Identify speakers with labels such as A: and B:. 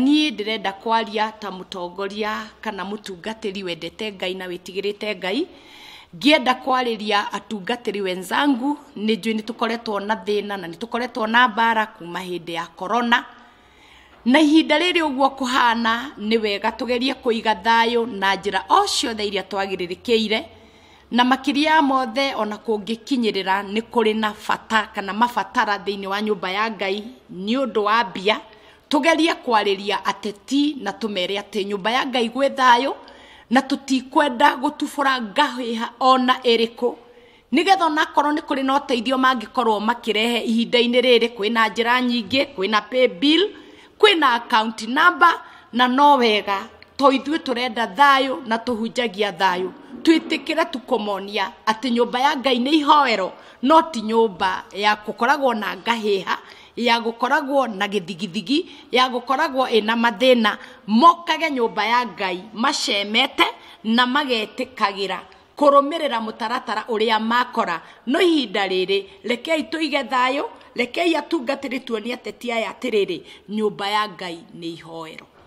A: niĩ ndĩrenda kwaria ta mũtongoria kana ri wendete ngai na wĩtigĩrĩte ngai ngĩenda kwarĩria atungatĩri wenzangu nĩ njũĩ nĩ tũkoretwo na thä na nĩ tũkoretwo na mbara kuma hĩndĩ ya korona na ihinda rĩrĩ ũguo kũhana nä wega tũgerie kũiga thayũ na njĩra o ciothe iria twagĩrĩrĩkĩire na makiria mothe ona kũngĩkinyĩrĩra nĩ kũrĩ na bata kana mabatara thĩinĩ wa nyũmba ya ngai nĩ ũndũ wa mbia tugeria kwariria ateti na tumere ati nyumba ya ngai gwä thayå na tutikwenda gutubura ngahä ona ĩrĩkũ nĩgetha onakorwo ni kuri na ũteithio mangikorwo makirehe ihinda-inĩ rĩrĩ kwĩna njĩra nyingĩ kwĩna paybill kwĩna account number na no wega to tå renda thayå na tũhunjagia thayũ twĩtĩkĩre tũkũmonia atĩ nyũmba ya ngai nä ihoero no ti mba ya gũkoragwo na ha ya gukoragwo na githigithigi ya gukoragwo ina mathina mokage nyumba ya ngai macemete na magetikagira kurumirira mutaratara uria makora no ihinda riri rekei tuige thayo rekei atungatiri ni ateti aya atiriri nyumba ya ngai ni ihoero